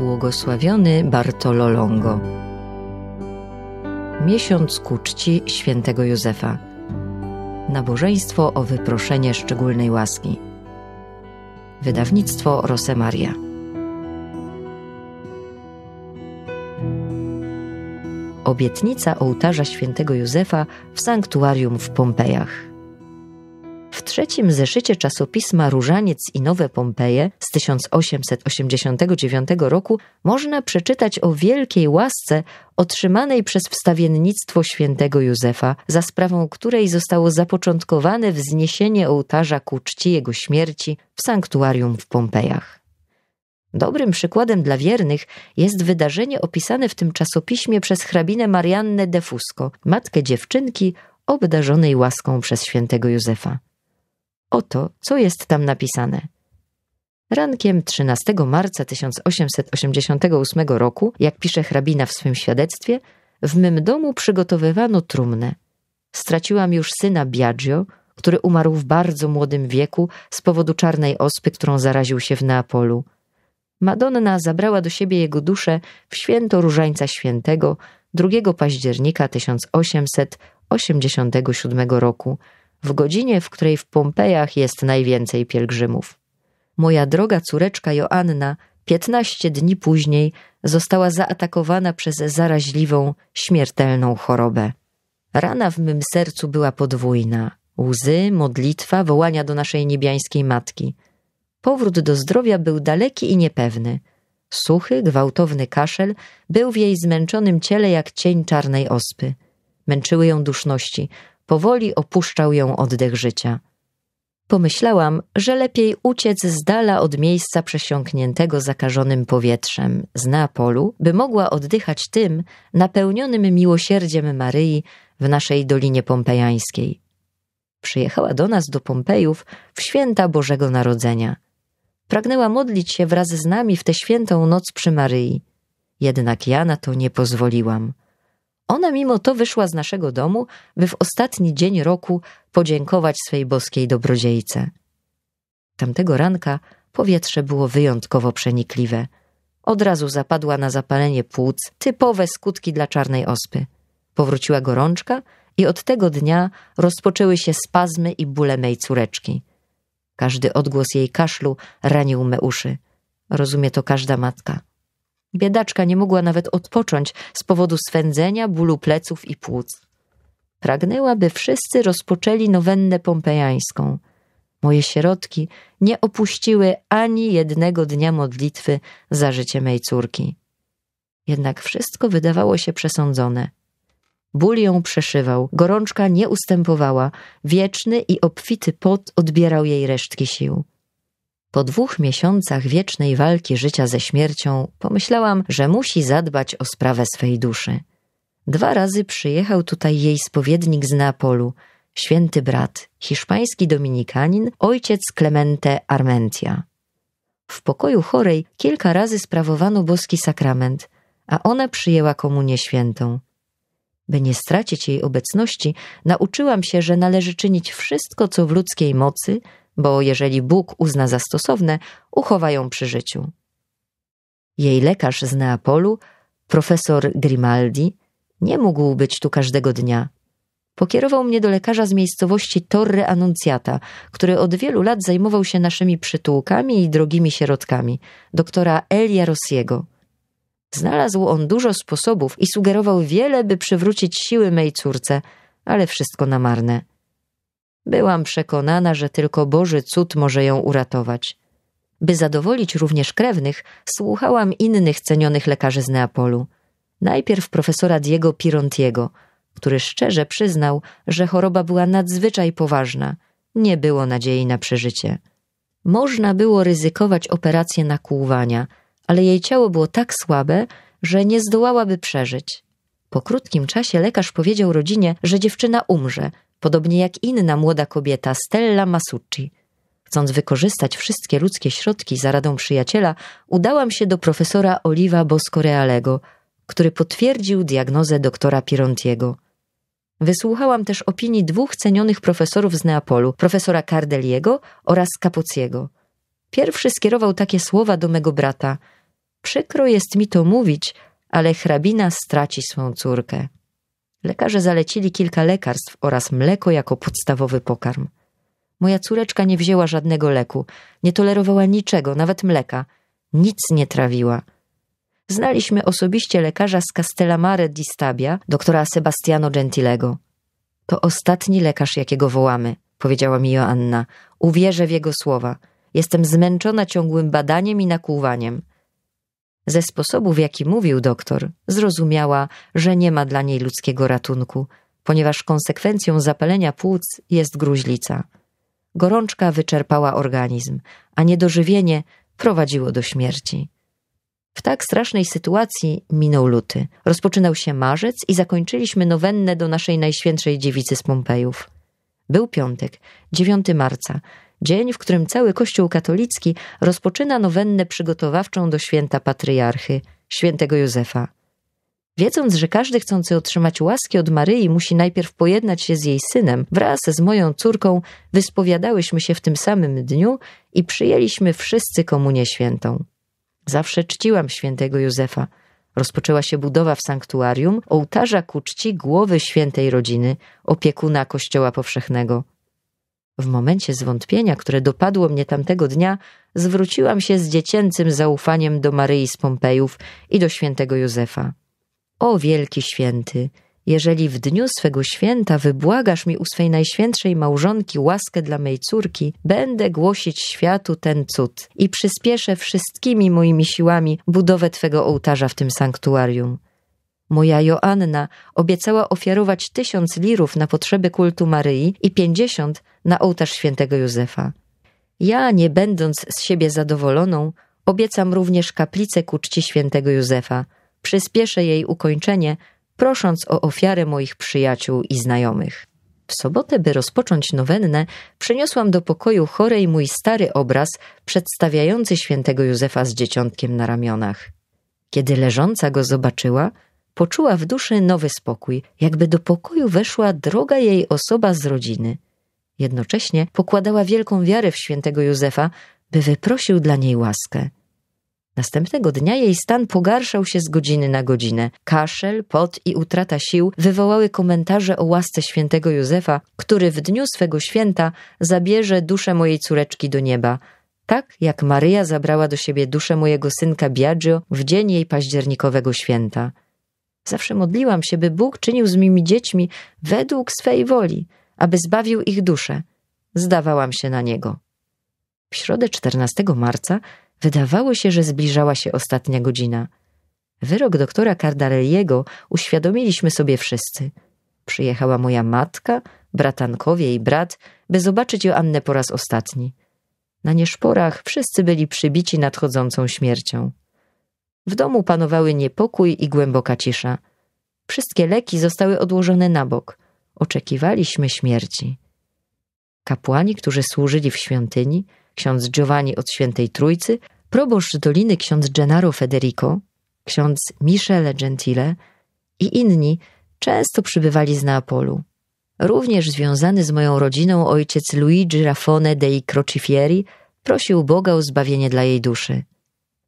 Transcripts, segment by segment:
błogosławiony Bartolo Longo. Miesiąc ku czci świętego Józefa. Nabożeństwo o wyproszenie szczególnej łaski. Wydawnictwo Rosemaria. Obietnica ołtarza świętego Józefa w sanktuarium w Pompejach trzecim zeszycie czasopisma Różaniec i Nowe Pompeje z 1889 roku można przeczytać o wielkiej łasce otrzymanej przez wstawiennictwo świętego Józefa, za sprawą której zostało zapoczątkowane wzniesienie ołtarza ku czci jego śmierci w sanktuarium w Pompejach. Dobrym przykładem dla wiernych jest wydarzenie opisane w tym czasopiśmie przez hrabinę Mariannę de Fusco, matkę dziewczynki obdarzonej łaską przez świętego Józefa oto, co jest tam napisane. Rankiem 13 marca 1888 roku, jak pisze hrabina w swym świadectwie, w mym domu przygotowywano trumnę. Straciłam już syna Biagio, który umarł w bardzo młodym wieku z powodu czarnej ospy, którą zaraził się w Neapolu. Madonna zabrała do siebie jego duszę w święto Różańca Świętego 2 października 1887 roku – w godzinie, w której w Pompejach jest najwięcej pielgrzymów. Moja droga córeczka Joanna, 15 dni później, została zaatakowana przez zaraźliwą, śmiertelną chorobę. Rana w mym sercu była podwójna: łzy, modlitwa, wołania do naszej niebiańskiej matki. Powrót do zdrowia był daleki i niepewny. Suchy, gwałtowny kaszel był w jej zmęczonym ciele jak cień czarnej ospy. Męczyły ją duszności, Powoli opuszczał ją oddech życia. Pomyślałam, że lepiej uciec z dala od miejsca przesiąkniętego zakażonym powietrzem z Neapolu, by mogła oddychać tym napełnionym miłosierdziem Maryi w naszej Dolinie Pompejańskiej. Przyjechała do nas do Pompejów w święta Bożego Narodzenia. Pragnęła modlić się wraz z nami w tę świętą noc przy Maryi. Jednak ja na to nie pozwoliłam. Ona mimo to wyszła z naszego domu, by w ostatni dzień roku podziękować swej boskiej dobrodziejce. Tamtego ranka powietrze było wyjątkowo przenikliwe. Od razu zapadła na zapalenie płuc, typowe skutki dla czarnej ospy. Powróciła gorączka i od tego dnia rozpoczęły się spazmy i bóle mej córeczki. Każdy odgłos jej kaszlu ranił me uszy. Rozumie to każda matka. Biedaczka nie mogła nawet odpocząć z powodu swędzenia, bólu pleców i płuc. Pragnęła, by wszyscy rozpoczęli nowennę pompejańską. Moje sierotki nie opuściły ani jednego dnia modlitwy za życie mej córki. Jednak wszystko wydawało się przesądzone. Ból ją przeszywał, gorączka nie ustępowała, wieczny i obfity pot odbierał jej resztki sił. Po dwóch miesiącach wiecznej walki życia ze śmiercią pomyślałam, że musi zadbać o sprawę swej duszy. Dwa razy przyjechał tutaj jej spowiednik z Neapolu, święty brat, hiszpański dominikanin, ojciec Clemente Armentia. W pokoju chorej kilka razy sprawowano boski sakrament, a ona przyjęła komunię świętą. By nie stracić jej obecności, nauczyłam się, że należy czynić wszystko, co w ludzkiej mocy – bo jeżeli Bóg uzna za stosowne, uchowa ją przy życiu. Jej lekarz z Neapolu, profesor Grimaldi, nie mógł być tu każdego dnia. Pokierował mnie do lekarza z miejscowości Torre Annunziata, który od wielu lat zajmował się naszymi przytułkami i drogimi środkami, doktora Elia Rossiego. Znalazł on dużo sposobów i sugerował wiele, by przywrócić siły mej córce, ale wszystko na marne. Byłam przekonana, że tylko Boży cud może ją uratować. By zadowolić również krewnych, słuchałam innych cenionych lekarzy z Neapolu. Najpierw profesora Diego Pirontiego, który szczerze przyznał, że choroba była nadzwyczaj poważna. Nie było nadziei na przeżycie. Można było ryzykować operację nakłuwania, ale jej ciało było tak słabe, że nie zdołałaby przeżyć. Po krótkim czasie lekarz powiedział rodzinie, że dziewczyna umrze, podobnie jak inna młoda kobieta, Stella Masucci. Chcąc wykorzystać wszystkie ludzkie środki za radą przyjaciela, udałam się do profesora Oliwa Boscorealego, który potwierdził diagnozę doktora Pirontiego. Wysłuchałam też opinii dwóch cenionych profesorów z Neapolu, profesora Cardeliego oraz Kapuciego. Pierwszy skierował takie słowa do mego brata. Przykro jest mi to mówić, ale hrabina straci swą córkę. Lekarze zalecili kilka lekarstw oraz mleko jako podstawowy pokarm. Moja córeczka nie wzięła żadnego leku, nie tolerowała niczego, nawet mleka. Nic nie trawiła. Znaliśmy osobiście lekarza z Castellamare di Stabia, doktora Sebastiano Gentilego. To ostatni lekarz, jakiego wołamy, powiedziała mi Joanna. Uwierzę w jego słowa. Jestem zmęczona ciągłym badaniem i nakłuwaniem. Ze sposobu, w jaki mówił doktor, zrozumiała, że nie ma dla niej ludzkiego ratunku, ponieważ konsekwencją zapalenia płuc jest gruźlica. Gorączka wyczerpała organizm, a niedożywienie prowadziło do śmierci. W tak strasznej sytuacji minął luty. Rozpoczynał się marzec i zakończyliśmy nowennę do naszej Najświętszej Dziewicy z Pompejów. Był piątek, 9 marca dzień, w którym cały Kościół katolicki rozpoczyna nowennę przygotowawczą do święta patriarchy, świętego Józefa. Wiedząc, że każdy chcący otrzymać łaski od Maryi musi najpierw pojednać się z jej synem, wraz z moją córką wyspowiadałyśmy się w tym samym dniu i przyjęliśmy wszyscy komunię świętą. Zawsze czciłam świętego Józefa. Rozpoczęła się budowa w sanktuarium ołtarza ku czci głowy świętej rodziny, opiekuna Kościoła Powszechnego. W momencie zwątpienia, które dopadło mnie tamtego dnia, zwróciłam się z dziecięcym zaufaniem do Maryi z Pompejów i do świętego Józefa. O wielki święty, jeżeli w dniu swego święta wybłagasz mi u swej najświętszej małżonki łaskę dla mej córki, będę głosić światu ten cud i przyspieszę wszystkimi moimi siłami budowę Twego ołtarza w tym sanktuarium. Moja Joanna obiecała ofiarować tysiąc lirów na potrzeby kultu Maryi i pięćdziesiąt na ołtarz świętego Józefa. Ja, nie będąc z siebie zadowoloną, obiecam również kaplicę ku czci świętego Józefa. Przyspieszę jej ukończenie, prosząc o ofiarę moich przyjaciół i znajomych. W sobotę, by rozpocząć nowennę, przeniosłam do pokoju chorej mój stary obraz przedstawiający świętego Józefa z dzieciątkiem na ramionach. Kiedy leżąca go zobaczyła, poczuła w duszy nowy spokój, jakby do pokoju weszła droga jej osoba z rodziny – Jednocześnie pokładała wielką wiarę w świętego Józefa, by wyprosił dla niej łaskę. Następnego dnia jej stan pogarszał się z godziny na godzinę. Kaszel, pot i utrata sił wywołały komentarze o łasce świętego Józefa, który w dniu swego święta zabierze duszę mojej córeczki do nieba, tak jak Maryja zabrała do siebie duszę mojego synka Biagio w dzień jej październikowego święta. Zawsze modliłam się, by Bóg czynił z mimi dziećmi według swej woli – aby zbawił ich duszę. Zdawałam się na niego. W środę 14 marca wydawało się, że zbliżała się ostatnia godzina. Wyrok doktora Cardarelliego uświadomiliśmy sobie wszyscy. Przyjechała moja matka, bratankowie i brat, by zobaczyć Joannę po raz ostatni. Na nieszporach wszyscy byli przybici nadchodzącą śmiercią. W domu panowały niepokój i głęboka cisza. Wszystkie leki zostały odłożone na bok oczekiwaliśmy śmierci. Kapłani, którzy służyli w świątyni, ksiądz Giovanni od Świętej Trójcy, proboszcz Doliny ksiądz Gennaro Federico, ksiądz Michele Gentile i inni często przybywali z Neapolu. Również związany z moją rodziną ojciec Luigi Rafone dei Crocifieri prosił Boga o zbawienie dla jej duszy.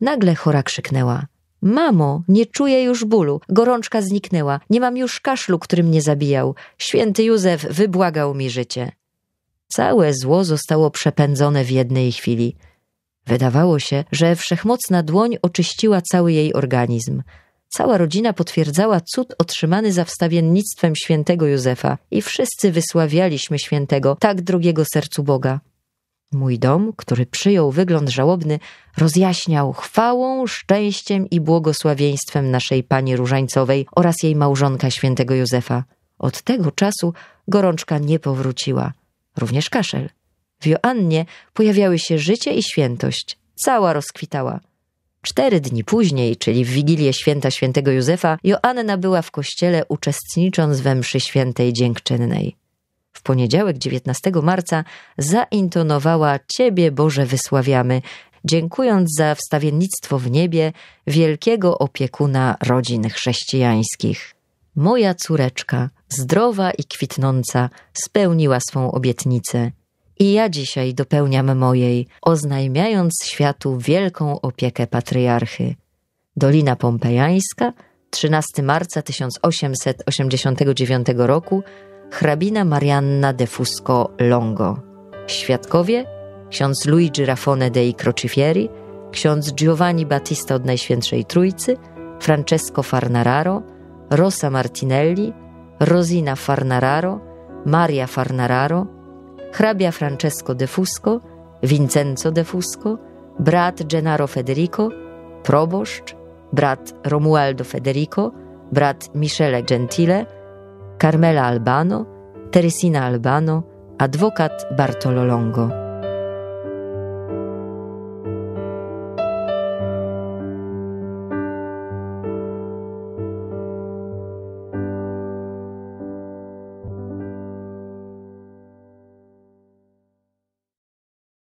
Nagle chora krzyknęła – Mamo, nie czuję już bólu, gorączka zniknęła, nie mam już kaszlu, który mnie zabijał. Święty Józef wybłagał mi życie. Całe zło zostało przepędzone w jednej chwili. Wydawało się, że wszechmocna dłoń oczyściła cały jej organizm. Cała rodzina potwierdzała cud otrzymany za wstawiennictwem świętego Józefa i wszyscy wysławialiśmy świętego, tak drugiego sercu Boga. Mój dom, który przyjął wygląd żałobny, rozjaśniał chwałą, szczęściem i błogosławieństwem naszej Pani Różańcowej oraz jej małżonka świętego Józefa. Od tego czasu gorączka nie powróciła, również kaszel. W Joannie pojawiały się życie i świętość. Cała rozkwitała. Cztery dni później, czyli w Wigilię Święta Świętego Józefa, Joanna była w kościele uczestnicząc we mszy świętej dziękczynnej poniedziałek 19 marca zaintonowała Ciebie Boże wysławiamy, dziękując za wstawiennictwo w niebie wielkiego opiekuna rodzin chrześcijańskich. Moja córeczka, zdrowa i kwitnąca, spełniła swą obietnicę. I ja dzisiaj dopełniam mojej, oznajmiając światu wielką opiekę patriarchy. Dolina Pompejańska, 13 marca 1889 roku, hrabina Marianna de Fusco Longo, świadkowie ksiądz Luigi Rafone dei Crocifieri, ksiądz Giovanni Battista od Najświętszej Trójcy, Francesco Farnararo, Rosa Martinelli, Rosina Farnararo, Maria Farnararo, hrabia Francesco de Fusco, Vincenzo de Fusco, brat Gennaro Federico, proboszcz, brat Romualdo Federico, brat Michele Gentile, Carmela Albano, Teresina Albano, adwokat Bartolo Longo.